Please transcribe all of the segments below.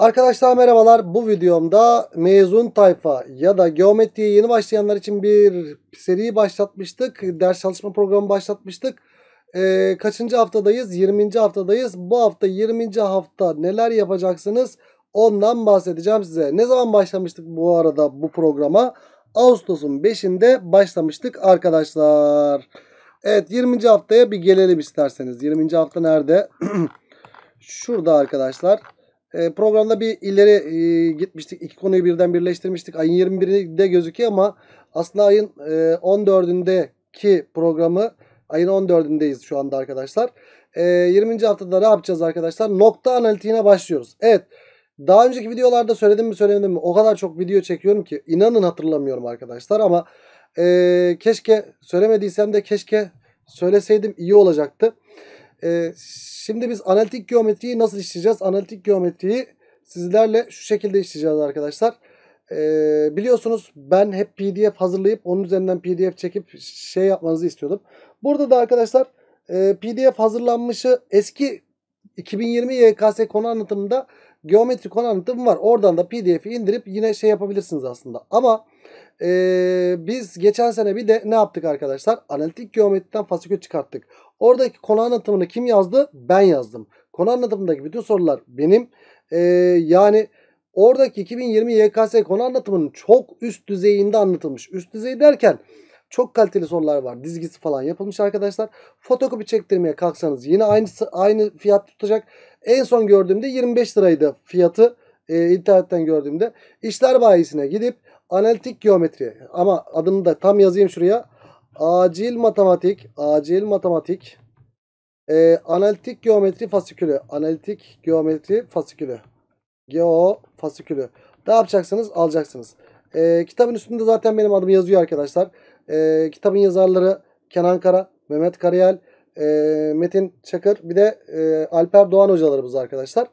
Arkadaşlar merhabalar. Bu videomda mezun tayfa ya da geometriye yeni başlayanlar için bir seri başlatmıştık. Ders çalışma programı başlatmıştık. E, kaçıncı haftadayız? 20. haftadayız. Bu hafta 20. hafta neler yapacaksınız? Ondan bahsedeceğim size. Ne zaman başlamıştık bu arada bu programa? Ağustos'un 5'inde başlamıştık arkadaşlar. Evet 20. haftaya bir gelelim isterseniz. 20. hafta nerede? Şurada arkadaşlar. Arkadaşlar. E, programda bir ileri e, gitmiştik. İki konuyu birden birleştirmiştik. Ayın 21'inde gözüküyor ama aslında ayın e, 14'ündeki programı ayın 14'ündeyiz şu anda arkadaşlar. E, 20. haftada ne yapacağız arkadaşlar? Nokta analitiğine başlıyoruz. Evet. Daha önceki videolarda söyledim mi söylemedim mi? O kadar çok video çekiyorum ki inanın hatırlamıyorum arkadaşlar ama e, keşke söylemediysem de keşke söyleseydim iyi olacaktı. E, şimdi biz analitik geometriyi nasıl işleyeceğiz? Analitik geometriyi sizlerle şu şekilde işleyeceğiz arkadaşlar. E, biliyorsunuz ben hep pdf hazırlayıp onun üzerinden pdf çekip şey yapmanızı istiyordum. Burada da arkadaşlar e, pdf hazırlanmışı eski 2020 YKS konu anlatımında geometri konu anlatımı var. Oradan da pdf'i indirip yine şey yapabilirsiniz aslında. Ama ee, biz geçen sene bir de ne yaptık arkadaşlar? Analitik geometriden fasikül çıkarttık. Oradaki konu anlatımını kim yazdı? Ben yazdım. Konu anlatımındaki bütün sorular benim. Ee, yani oradaki 2020 YKS konu anlatımının çok üst düzeyinde anlatılmış. Üst düzey derken çok kaliteli sorular var. Dizgisi falan yapılmış arkadaşlar. Fotokopi çektirmeye kalksanız yine aynı aynı fiyat tutacak. En son gördüğümde 25 liraydı fiyatı. E, internetten gördüğümde. İşler bayisine gidip analitik geometri. Ama adını da tam yazayım şuraya. Acil matematik, acil matematik, e, analitik geometri fasikülü, analitik geometri fasikülü, geo fasikülü. Ne yapacaksınız? Alacaksınız. E, kitabın üstünde zaten benim adım yazıyor arkadaşlar. E, kitabın yazarları Kenan Kara, Mehmet Karayel, e, Metin Çakır, bir de e, Alper Doğan hocalarımız arkadaşlar.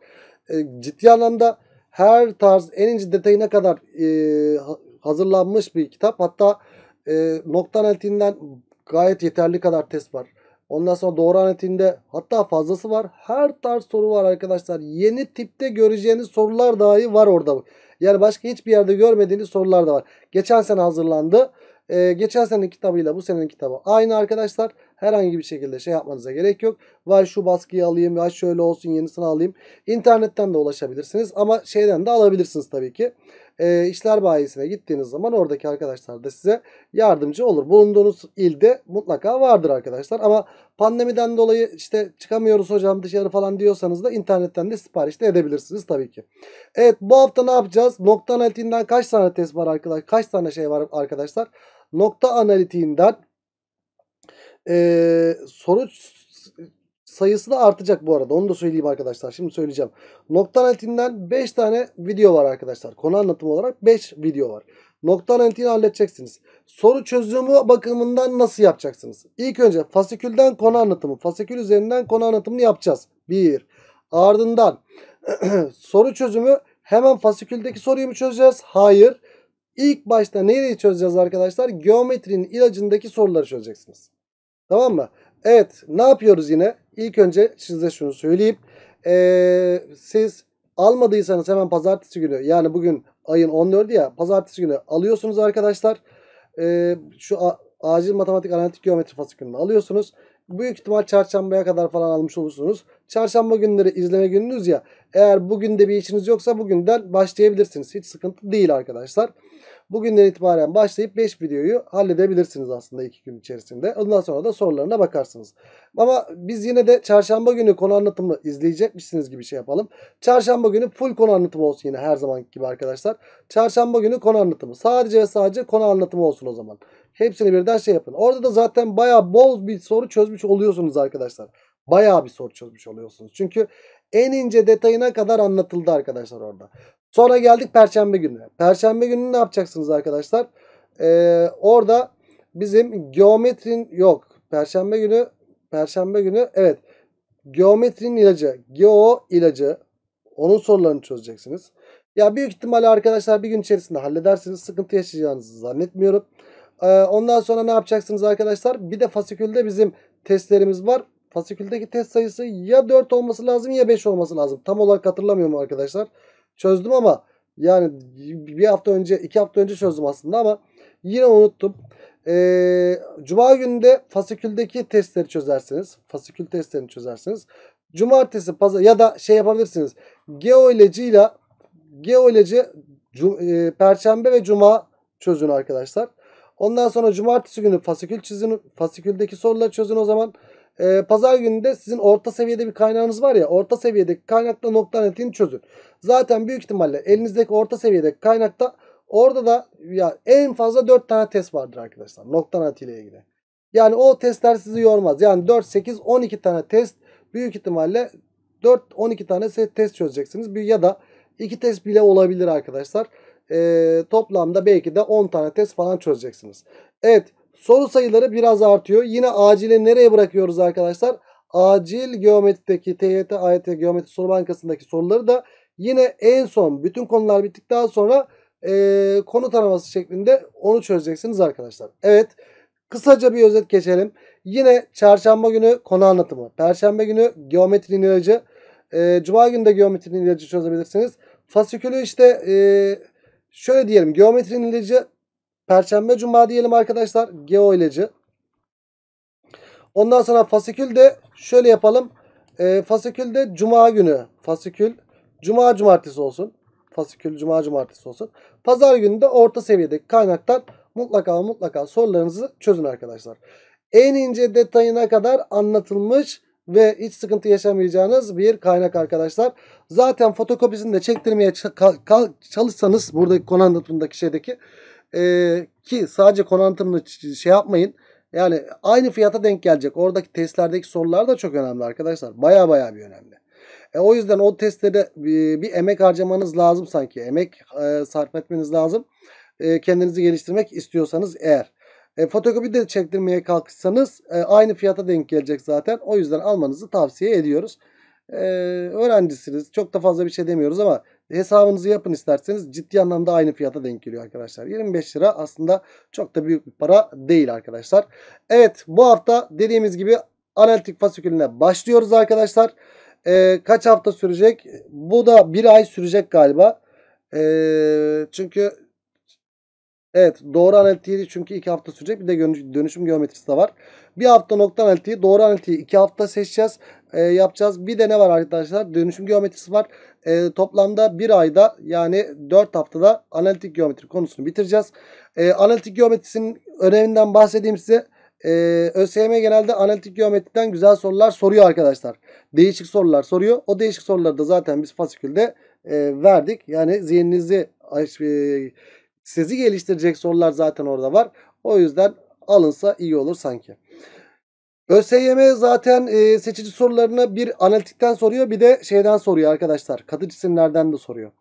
E, ciddi anlamda her tarz en ince detayına kadar e, hazırlanmış bir kitap. Hatta e, nokta analitiğinden gayet yeterli kadar test var. Ondan sonra doğru analitiğinde hatta fazlası var. Her tarz soru var arkadaşlar. Yeni tipte göreceğiniz sorular dahi var orada. Yani başka hiçbir yerde görmediğiniz sorular da var. Geçen sene hazırlandı. Ee, geçen senenin kitabıyla bu senenin kitabı aynı arkadaşlar. Herhangi bir şekilde şey yapmanıza gerek yok. Vay şu baskıyı alayım, ya şöyle olsun yenisini alayım. İnternetten de ulaşabilirsiniz ama şeyden de alabilirsiniz tabii ki e, işler bayisine gittiğiniz zaman oradaki arkadaşlar da size yardımcı olur. Bulunduğunuz ilde mutlaka vardır arkadaşlar. Ama pandemiden dolayı işte çıkamıyoruz hocam dışarı falan diyorsanız da internetten de sipariş de edebilirsiniz tabii ki. Evet bu hafta ne yapacağız? Nokta analitiğinden kaç tane test var arkadaşlar? Kaç tane şey var arkadaşlar? Nokta analitiğinden e, ee, sonuç sayısı da artacak bu arada. Onu da söyleyeyim arkadaşlar. Şimdi söyleyeceğim. Noktanetinden analitinden 5 tane video var arkadaşlar. Konu anlatımı olarak 5 video var. Noktanetini halledeceksiniz. Soru çözümü bakımından nasıl yapacaksınız? İlk önce fasikülden konu anlatımı. Fasikül üzerinden konu anlatımını yapacağız. 1. Ardından soru çözümü hemen fasiküldeki soruyu mu çözeceğiz? Hayır. İlk başta nereyi çözeceğiz arkadaşlar? Geometrinin ilacındaki soruları çözeceksiniz. Tamam mı? Evet ne yapıyoruz yine? İlk önce size şunu söyleyip ee, siz almadıysanız hemen pazartesi günü yani bugün ayın 14'ü ya pazartesi günü alıyorsunuz arkadaşlar. Ee, şu acil matematik analitik geometri fasikülünü alıyorsunuz. Büyük ihtimal çarşambaya kadar falan almış olursunuz. Çarşamba günleri izleme gününüz ya. Eğer bugün de bir işiniz yoksa bugünden başlayabilirsiniz. Hiç sıkıntı değil arkadaşlar. Bugünden itibaren başlayıp 5 videoyu halledebilirsiniz aslında 2 gün içerisinde. Ondan sonra da sorularına bakarsınız. Ama biz yine de çarşamba günü konu anlatımı izleyecekmişsiniz gibi şey yapalım. Çarşamba günü full konu anlatımı olsun yine her zamanki gibi arkadaşlar. Çarşamba günü konu anlatımı. Sadece ve sadece konu anlatımı olsun o zaman. Hepsini birden şey yapın. Orada da zaten baya bol bir soru çözmüş oluyorsunuz arkadaşlar. Baya bir soru çözmüş oluyorsunuz. Çünkü en ince detayına kadar anlatıldı arkadaşlar orada. Sonra geldik perşembe gününe. Perşembe günü ne yapacaksınız arkadaşlar? Ee, orada bizim geometrin yok. Perşembe günü perşembe günü evet geometrin ilacı, geo ilacı onun sorularını çözeceksiniz. Ya büyük ihtimalle arkadaşlar bir gün içerisinde halledersiniz. Sıkıntı yaşayacağınızı zannetmiyorum. Ee, ondan sonra ne yapacaksınız arkadaşlar? Bir de fasikülde bizim testlerimiz var. Fasiküldeki test sayısı ya 4 olması lazım ya 5 olması lazım. Tam olarak hatırlamıyorum arkadaşlar çözdüm ama yani bir hafta önce iki hafta önce çözdüm aslında ama yine unuttum. Ee, Cuma günde fasiküldeki testleri çözersiniz. Fasikül testlerini çözersiniz. Cumartesi pazar ya da şey yapabilirsiniz. Geo ileciyle Geo ileci e, perşembe ve cuma çözün arkadaşlar. Ondan sonra cumartesi günü fasikül çizin. Fasiküldeki soruları çözün o zaman e, pazar gününde sizin orta seviyede bir kaynağınız var ya orta seviyedeki kaynakta nokta netini çözün. Zaten büyük ihtimalle elinizdeki orta seviyede kaynakta orada da ya en fazla 4 tane test vardır arkadaşlar nokta net ile ilgili. Yani o testler sizi yormaz. Yani 4, 8, 12 tane test büyük ihtimalle 4, 12 tane test çözeceksiniz. Ya da 2 test bile olabilir arkadaşlar. Ee, toplamda belki de 10 tane test falan çözeceksiniz. Evet Soru sayıları biraz artıyor. Yine acile nereye bırakıyoruz arkadaşlar? Acil geometrideki TYT, AYT geometri soru bankasındaki soruları da yine en son bütün konular bittikten sonra e, konu taraması şeklinde onu çözeceksiniz arkadaşlar. Evet kısaca bir özet geçelim. Yine çarşamba günü konu anlatımı. Perşembe günü geometrinin ilacı. E, Cuma günü de geometrinin ilacı çözebilirsiniz. Fasikülü işte e, şöyle diyelim geometrinin ilacı Perşembe cuma diyelim arkadaşlar. Geo ilacı. Ondan sonra fasikül de şöyle yapalım. E, fasikül de cuma günü. Fasikül cuma cumartesi olsun. Fasikül cuma cumartesi olsun. Pazar günü de orta seviyedeki kaynaktan mutlaka mutlaka sorularınızı çözün arkadaşlar. En ince detayına kadar anlatılmış ve hiç sıkıntı yaşamayacağınız bir kaynak arkadaşlar. Zaten fotokopisini de çektirmeye çalışsanız buradaki konu anlatımındaki şeydeki ee, ki sadece konantımını şey yapmayın. Yani aynı fiyata denk gelecek. Oradaki testlerdeki sorular da çok önemli arkadaşlar. Baya baya bir önemli. E, o yüzden o testlere bir, bir emek harcamanız lazım sanki. Emek e, sarf etmeniz lazım. E, kendinizi geliştirmek istiyorsanız eğer. E, fotokopi de çektirmeye kalkışsanız e, aynı fiyata denk gelecek zaten. O yüzden almanızı tavsiye ediyoruz. E, öğrencisiniz. Çok da fazla bir şey demiyoruz ama Hesabınızı yapın isterseniz ciddi anlamda aynı fiyata denk geliyor arkadaşlar. 25 lira aslında çok da büyük bir para değil arkadaşlar. Evet bu hafta dediğimiz gibi analitik fasikülüne başlıyoruz arkadaşlar. Ee, kaç hafta sürecek? Bu da bir ay sürecek galiba. Ee, çünkü Evet doğru analitiği çünkü 2 hafta sürecek. Bir de dönüşüm geometrisi de var. Bir hafta nokta analitiği doğru analitiği 2 hafta seçeceğiz. E, yapacağız. Bir de ne var arkadaşlar? Dönüşüm geometrisi var. E, toplamda 1 ayda yani 4 haftada analitik geometri konusunu bitireceğiz. E, analitik geometrisinin öneminden bahsedeyim size. E, ÖSYM genelde analitik geometriden güzel sorular soruyor arkadaşlar. Değişik sorular soruyor. O değişik soruları da zaten biz fasikülde e, verdik. Yani zihninizi e, sizi geliştirecek sorular zaten orada var. O yüzden alınsa iyi olur sanki. ÖSYM zaten e, seçici sorularını bir analitikten soruyor bir de şeyden soruyor arkadaşlar. Katı cisimlerden de soruyor.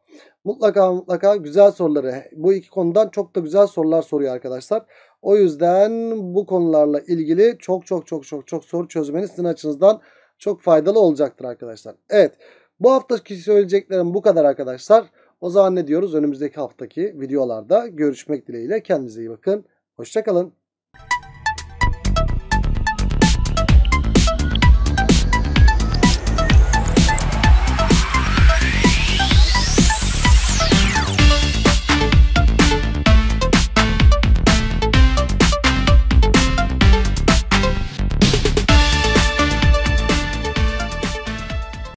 Mutlaka mutlaka güzel soruları bu iki konudan çok da güzel sorular soruyor arkadaşlar. O yüzden bu konularla ilgili çok çok çok çok çok soru çözmeniz sizin açınızdan çok faydalı olacaktır arkadaşlar. Evet bu haftaki söyleyeceklerim bu kadar arkadaşlar. O zaman ne diyoruz? Önümüzdeki haftaki videolarda görüşmek dileğiyle. Kendinize iyi bakın. Hoşçakalın.